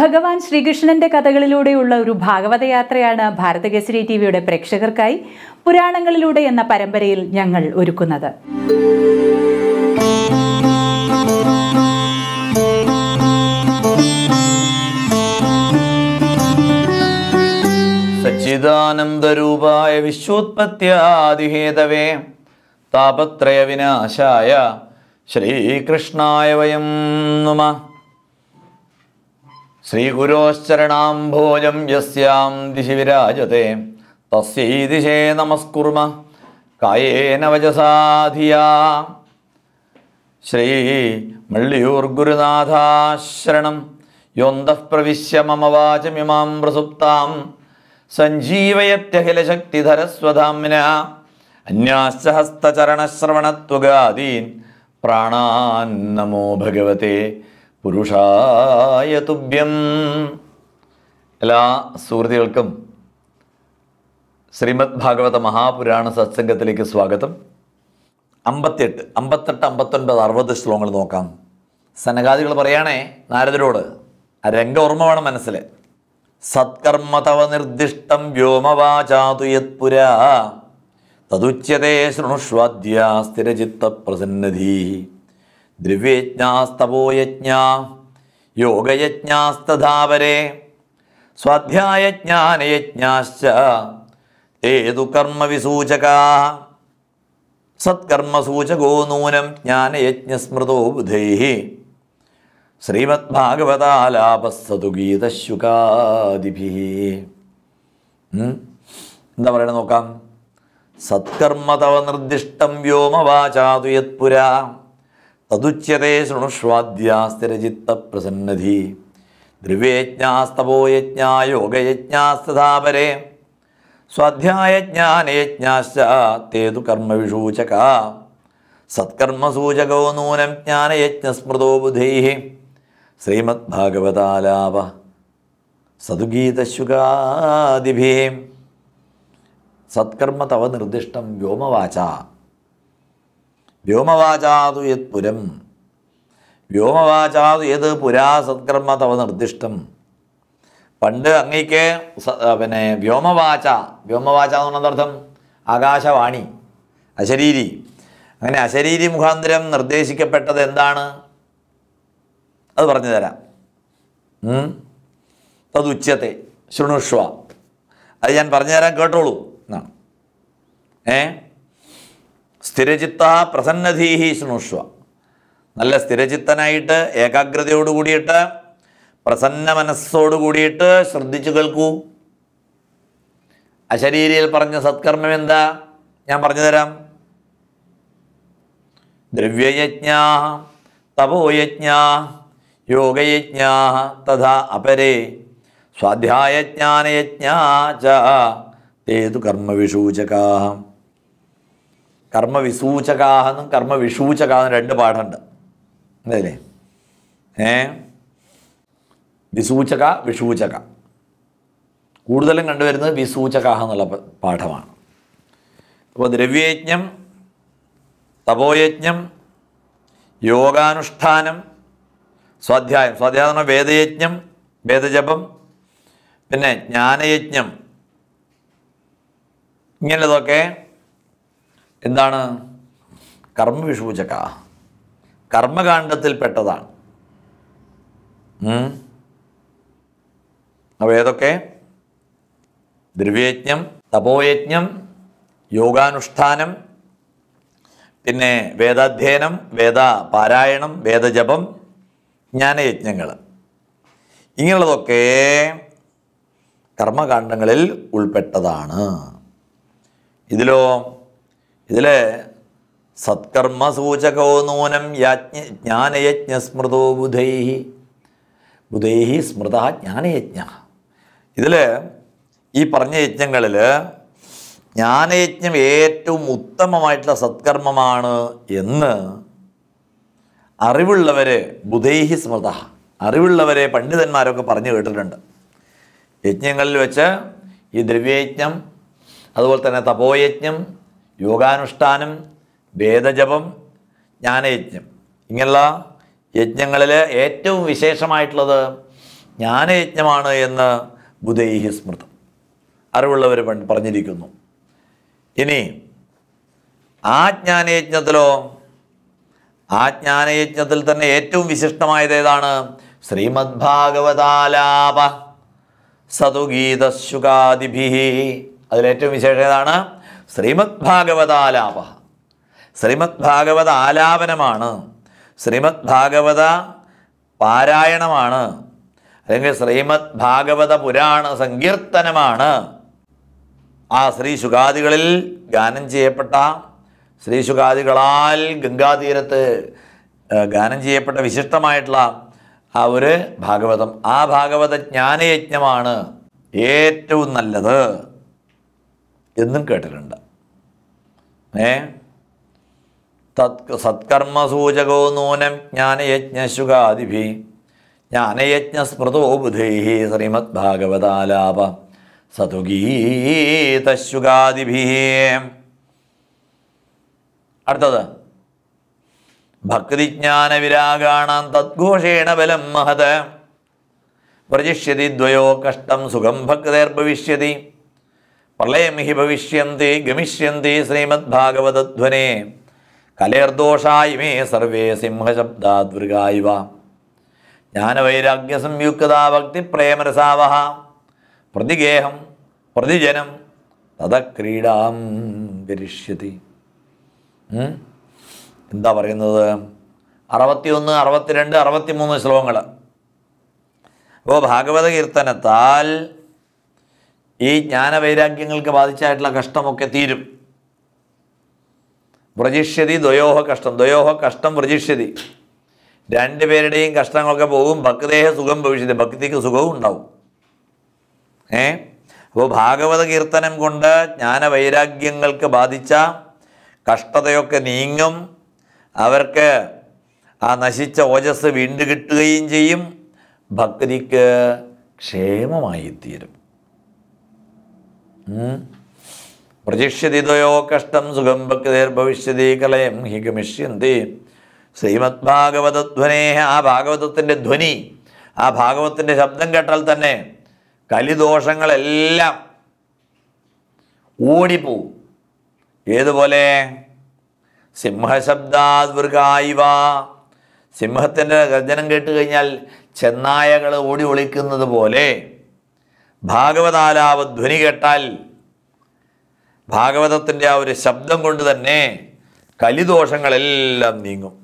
ഭഗവാൻ ശ്രീകൃഷ്ണന്റെ കഥകളിലൂടെയുള്ള ഒരു ഭാഗവതയാത്രയാണ് ഭാരതകേസരി ടി വിയുടെ പ്രേക്ഷകർക്കായി പുരാണങ്ങളിലൂടെ എന്ന പരമ്പരയിൽ ഞങ്ങൾ ഒരുക്കുന്നത് സച്ചിദാനന്ദരൂപായ താപത്രയ താപത്രയവിനാശായ ശ്രീകൃഷ്ണായ വയം നമ ശ്രീഗുരോശ്ചരണാംഭോജം യസ്യാം ദിശി വിരാജത്തെ തസ്യൈ ദിശേ നമസ്കുർമ കായേന വചസാധിയ ശ്രീ മള്ളിയൂർ ഗുരുനാഥാശ്രണം യോന്തഃ പ്രവിശ്യ മമ വാചമിമാം പ്രസുപ്താം സഞ്ജീവയത്യഖിലശക്തിധരസ്വധാമ്ന അന്യാശ്ച ഹസ്തചരണശ്രവണത്വഗാദീൻ പ്രാണാൻ നമോ ഭഗവതേ പുരുഷായ തുഭ്യം എല്ലാ സുഹൃത്തുക്കൾക്കും ശ്രീമദ് ഭാഗവത മഹാപുരാണ സത്സംഗത്തിലേക്ക് സ്വാഗതം അമ്പത്തിയെട്ട് അമ്പത്തെട്ട് അമ്പത്തൊൻപത് അറുപത് ശ്ലോകങ്ങൾ നോക്കാം സനകാദികൾ പറയുകയാണേ നാരദരോട് രംഗ ഓർമ്മ വേണം മനസ്സിൽ സത്കർമ്മ തവ നിർദ്ദിഷ്ടം വ്യോമവാചാതു തതുച്യതേ ശൃണുഷ്വാദ്യ സ്ഥിരചിത്ത പ്രസന്നധീ ദ്രവ്യജ്ഞാസ്തവോയജ്ഞ യോഗയജ്ഞാസ്തധാവരെ സ്വാധ്യായജ്ഞാനയജ്ഞാശ്ച ഏതു കർമ്മവിസൂചക സത്കർമ്മസൂചകോ നൂനം ജ്ഞാനയജ്ഞസ്മൃതോ ബുധൈ ശ്രീമദ്ഭാഗവതാലാപസ്സതു ഗീതശുകാദിഭി എന്താ പറയണത് നോക്കാം സത്കർമ്മ തവ നിർദ്ദിഷ്ടം വ്യോമവാചാതുയത്പുരാ തതുച്യതേ ശൃണുഷ്വാദ്യാസ്തിരചിത്ത പ്രസന്നധി ദ്രവ്യയജ്ഞാസ്തപോയജ്ഞായോഗയജ്ഞാസ്തഥാപരേ സ്വാധ്യായജ്ഞാനയജ്ഞാശ്ച തേതു കർമ്മവിഷൂചക സത്കർമ്മസൂചകോ നൂനം ജ്ഞാനയജ്ഞസ്മൃതോ ബുധൈ ശ്രീമദ്ഭാഗവതാലാപ സതുഗീതശുകാദിഭി സത്കർമ്മ തവ നിർദ്ദിഷ്ടം വ്യോമവാച വ്യോമവാചാതുയത് പുരം വ്യോമവാചാതു പുരാ സത്കർമ്മ തവ നിർദ്ദിഷ്ടം പണ്ട് അങ്ങേക്ക് പിന്നെ വ്യോമവാച വ്യോമവാച എന്ന് പറഞ്ഞ അർത്ഥം ആകാശവാണി അശരീരി അങ്ങനെ അശരീരി മുഖാന്തരം നിർദ്ദേശിക്കപ്പെട്ടത് എന്താണ് അത് പറഞ്ഞു തരാം തതുച്യത്തെ ശൃണുഷ്വ അത് ഞാൻ പറഞ്ഞുതരാൻ കേട്ടോളൂ എന്നാണ് ഏ സ്ഥിരചിത്ത പ്രസന്നധീഹി ശൃണുഷ്വ നല്ല സ്ഥിരചിത്തനായിട്ട് ഏകാഗ്രതയോട് കൂടിയിട്ട് പ്രസന്ന മനസ്സോട് കൂടിയിട്ട് ശ്രദ്ധിച്ചു കേൾക്കൂ അശരീരിയിൽ പറഞ്ഞ സത്കർമ്മം എന്താ ഞാൻ പറഞ്ഞുതരാം ദ്രവ്യയജ്ഞ തപോയജ്ഞ യോഗയജ്ഞ തഥാ അപരേ സ്വാധ്യായജ്ഞാനയജ്ഞ ച കർമ്മവിഷൂചകാഹം കർമ്മവിസൂചകാഹെന്നും കർമ്മവിഷൂചകാഹെന്നും രണ്ട് പാഠമുണ്ട് അതല്ലേ ഏ വിസൂചക വിഷൂചക കൂടുതലും കണ്ടുവരുന്നത് വിസൂചകാഹ എന്നുള്ള പാഠമാണ് അപ്പോൾ ദ്രവ്യയജ്ഞം തപോയജ്ഞം യോഗാനുഷ്ഠാനം സ്വാധ്യായം സ്വാധ്യായം എന്ന് പറഞ്ഞാൽ വേദയജ്ഞം വേദജപം പിന്നെ ജ്ഞാനയജ്ഞം ഇങ്ങനെയുള്ളതൊക്കെ എന്താണ് കർമ്മവിഷൂചക കർമ്മകാണ്ഡത്തിൽപ്പെട്ടതാണ് അപ്പോൾ ഏതൊക്കെ ദ്രവ്യയജ്ഞം തപോയജ്ഞം യോഗാനുഷ്ഠാനം പിന്നെ വേദാധ്യയനം വേദ പാരായണം വേദജപം ജ്ഞാനയജ്ഞങ്ങൾ ഇങ്ങനെയുള്ളതൊക്കെ കർമ്മകാണ്ഡങ്ങളിൽ ഉൾപ്പെട്ടതാണ് ഇതിലോ ഇതിൽ സൂചകോ നൂനം യാജ്ഞ സ്മൃതോ ബുധൈഹി ബുധൈഹി സ്മൃത ജ്ഞാനയജ്ഞ ഇതിൽ ഈ പറഞ്ഞ യജ്ഞങ്ങളിൽ ജ്ഞാനയജ്ഞം ഏറ്റവും ഉത്തമമായിട്ടുള്ള സത്കർമ്മമാണ് എന്ന് അറിവുള്ളവരെ ബുധൈഹി സ്മൃത അറിവുള്ളവരെ പണ്ഡിതന്മാരൊക്കെ പറഞ്ഞു കേട്ടിട്ടുണ്ട് യജ്ഞങ്ങളിൽ വെച്ച് ഈ ദ്രവ്യയജ്ഞം അതുപോലെ തന്നെ തപോയജ്ഞം യോഗാനുഷ്ഠാനം വേദജപം ജ്ഞാനയജ്ഞം ഇങ്ങനെയുള്ള യജ്ഞങ്ങളിൽ ഏറ്റവും വിശേഷമായിട്ടുള്ളത് ജ്ഞാനയജ്ഞമാണ് എന്ന് ബുധൈഹി സ്മൃതം അറിവുള്ളവർ പറഞ്ഞിരിക്കുന്നു ഇനി ആ ജ്ഞാനയജ്ഞത്തിലോ ആ ജ്ഞാനയജ്ഞത്തിൽ തന്നെ ഏറ്റവും വിശിഷ്ടമായത് ഏതാണ് ശ്രീമദ് ഭാഗവതാലാപ സതുഗീതശുകാദിഭി അതിലേറ്റവും വിശേഷം ഏതാണ് ശ്രീമദ് ആലാപ ശ്രീമദ് ഭാഗവത ആലാപനമാണ് ശ്രീമദ് ഭാഗവത പാരായണമാണ് അല്ലെങ്കിൽ ശ്രീമദ് ഭാഗവത പുരാണ സങ്കീർത്തനമാണ് ആ ശ്രീ ശുഗാദികളിൽ ഗാനം ചെയ്യപ്പെട്ട ശ്രീ ശുഗാദികളാൽ ഗംഗാതീരത്ത് ഗാനം ചെയ്യപ്പെട്ട വിശിഷ്ടമായിട്ടുള്ള ആ ഒരു ഭാഗവതം ആ ഭാഗവത ജ്ഞാനയജ്ഞമാണ് ഏറ്റവും നല്ലത് എന്നും കേട്ടിട്ടുണ്ട് ഏ തത് സത്കർമ്മസൂചകോ നൂനം ജ്ഞാനയജ്ഞ സ്മൃതോ ബുധൈ ശ്രീമദ് ഭാഗവതാലാപ സതുഗീതശുഖാദിഭി അടുത്തത് ഭക്തിജ്ഞാനവിരാഗാണാം തദ്ഘോഷേണ ബലം മഹത് പ്രജിഷ്യതി ദ്വയോ കഷ്ടം സുഖം ഭവിഷ്യതി പ്രളയമിഹി ഭവിഷ്യന്തി ഗമിഷ്യന്തി ശ്രീമദ് ഭാഗവതധ്വനേ കലേർദോഷായി മേ സർവേ സിംഹശബ്ദാദ്വൃഗായിവ ജ്ഞാനവൈരാഗ്യ സംയുക്തതാ ഭക്തി പ്രേമരസാവഹ പ്രതിഗേഹം പ്രതിജനം തഥക്രീഡാം വിരിഷ്യതി എന്താ പറയുന്നത് അറുപത്തിയൊന്ന് അറുപത്തിരണ്ട് അറുപത്തിമൂന്ന് ശ്ലോകങ്ങൾ അപ്പോൾ ഭാഗവത കീർത്തനത്താൽ ഈ ജ്ഞാനവൈരാഗ്യങ്ങൾക്ക് ബാധിച്ചായിട്ടുള്ള കഷ്ടമൊക്കെ തീരും വ്രജിഷ്യതി ദ്വയോഹ കഷ്ടം ദ്വയോഹ കഷ്ടം വ്രജിഷ്യതി രണ്ടുപേരുടെയും കഷ്ടങ്ങളൊക്കെ പോകും ഭക്തദേഹ സുഖം ഭവിഷ്യതി ഭക്തിക്ക് സുഖവും ഉണ്ടാവും ഏ അപ്പോൾ ഭാഗവത കീർത്തനം കൊണ്ട് ജ്ഞാനവൈരാഗ്യങ്ങൾക്ക് ബാധിച്ച കഷ്ടതയൊക്കെ നീങ്ങും അവർക്ക് ആ നശിച്ച ഓജസ് വീണ്ടുകിട്ടുകയും ചെയ്യും ഭക്തിക്ക് ക്ഷേമമായി തീരും പ്രജിഷ്യതി ദ്വയോ കഷ്ടം സുഖം ഭക്തിർ ഭവിഷ്യതി കലയം ഹി ഗമിഷ്യന്തി ഭാഗവതധ്വനേ ആ ഭാഗവതത്തിൻ്റെ ധ്വനി ആ ഭാഗവതത്തിൻ്റെ ശബ്ദം കേട്ടാൽ തന്നെ കലിദോഷങ്ങളെല്ലാം ഓടിപ്പോവും ഏതുപോലെ സിംഹശബ്ദാദ്വൃകായിവ സിംഹത്തിൻ്റെ ഗർജനം കേട്ട് കഴിഞ്ഞാൽ ചെന്നായകൾ ഓടി ഒളിക്കുന്നത് പോലെ ഭാഗവതാലാവ് ധ്വനി കേട്ടാൽ ഭാഗവതത്തിൻ്റെ ആ ഒരു ശബ്ദം കൊണ്ട് തന്നെ കലിദോഷങ്ങളെല്ലാം നീങ്ങും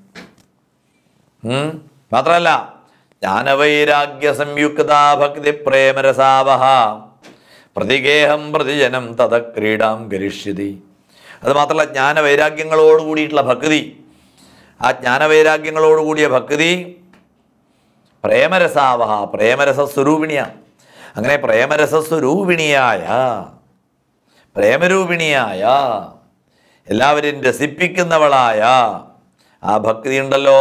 മാത്രമല്ല ജ്ഞാനവൈരാഗ്യ സംയുക്ത ഭക്തി പ്രേമരസാവഹ പ്രതിഗേഹം പ്രതിജനം തത ക്രീഡാം ഗരിഷ്യതി അത് മാത്രമല്ല ഭക്തി ആ ജ്ഞാനവൈരാഗ്യങ്ങളോടുകൂടിയ കൂടിയ ഭക്തി പ്രേമരസാവഹ പ്രേമരസ സ്വരൂപിണിയാണ് അങ്ങനെ പ്രേമരസസ്വരൂപിണിയായ പ്രേമരൂപിണിയായ എല്ലാവരും രസിപ്പിക്കുന്നവളായ ആ ഭക്തി ഉണ്ടല്ലോ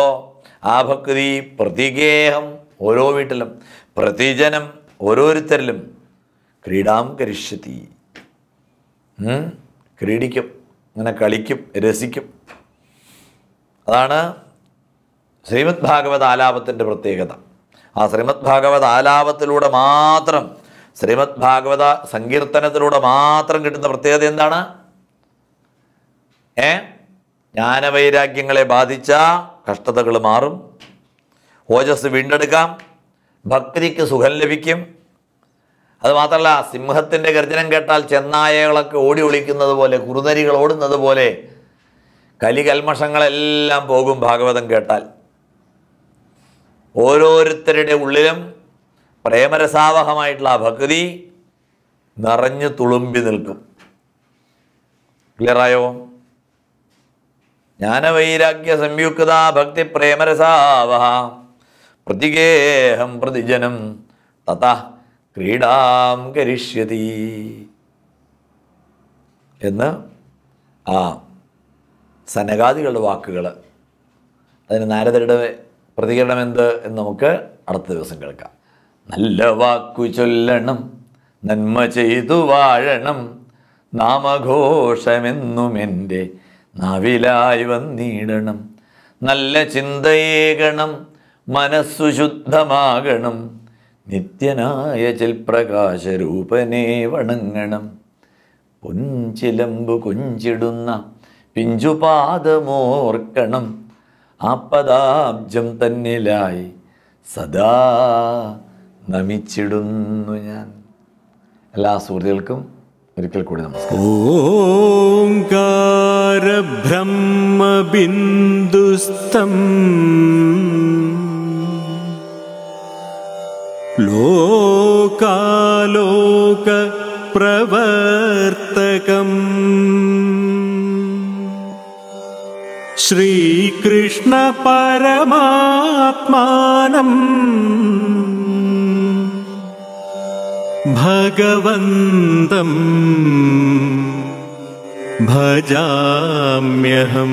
ആ ഭക്തി പ്രതിഗേഹം ഓരോ വീട്ടിലും പ്രതിജനം ഓരോരുത്തരിലും ക്രീഡാം കരിഷ്യത്തി ക്രീഡിക്കും അങ്ങനെ കളിക്കും രസിക്കും അതാണ് ശ്രീമദ് ഭാഗവത ആലാപത്തിൻ്റെ പ്രത്യേകത ആ ശ്രീമദ് ഭാഗവത ആലാപത്തിലൂടെ മാത്രം ശ്രീമദ് ഭാഗവത സങ്കീർത്തനത്തിലൂടെ മാത്രം കിട്ടുന്ന പ്രത്യേകത എന്താണ് ഏ ജ്ഞാനവൈരാഗ്യങ്ങളെ ബാധിച്ച കഷ്ടതകൾ മാറും ഓജസ് വീണ്ടെടുക്കാം ഭക്തിക്ക് സുഖം ലഭിക്കും അതുമാത്രമല്ല സിംഹത്തിൻ്റെ ഗർജനം കേട്ടാൽ ചെന്നായകളൊക്കെ ഓടി ഒളിക്കുന്നത് പോലെ കുറുനരികൾ ഓടുന്നത് പോലെ കലികൽമഷങ്ങളെല്ലാം പോകും ഭാഗവതം കേട്ടാൽ ഓരോരുത്തരുടെ ഉള്ളിലും പ്രേമരസാവഹമായിട്ടുള്ള ആ ഭക്തി നിറഞ്ഞു തുളുമ്പി നിൽക്കും ക്ലിയറായോ ജ്ഞാനവൈരാഗ്യ സംയുക്ത ഭക്തി പ്രേമരസാവഹ പ്രതിഗേഹം പ്രതിജനം തഥ ക്രീഡാം കരിഷ്യതി എന്ന് ആ സനകാദികളുടെ വാക്കുകൾ അതിന് നാരദരുടെ പ്രതികരണം എന്ത് എന്ന് നമുക്ക് അടുത്ത ദിവസം കേൾക്കാം നല്ല വാക്കു ചൊല്ലണം നന്മ ചെയ്തു വാഴണം നാമഘോഷമെന്നും എൻ്റെ നാവിലായി വന്നിടണം നല്ല ചിന്തയേകണം മനസ്സു ശുദ്ധമാകണം നിത്യനായ ചിൽപ്രകാശരൂപനെ വണങ്ങണം പൊൻചിലമ്പു കൊഞ്ചിടുന്ന പിഞ്ചുപാദമോർക്കണം ആപദാബ്ജം തന്നിലായി സദാ നമിച്ചിടുന്നു ഞാൻ എല്ലാ സുഹൃത്തുക്കൾക്കും ഒരിക്കൽ കൂടി നമസ്കാരം ബ്രഹ്മബിന്ദുസ്തം ലോകാലോക പ്രവർത്ത कृष्णपरमात्मानम् भगवन्तम् भजाम्यहम्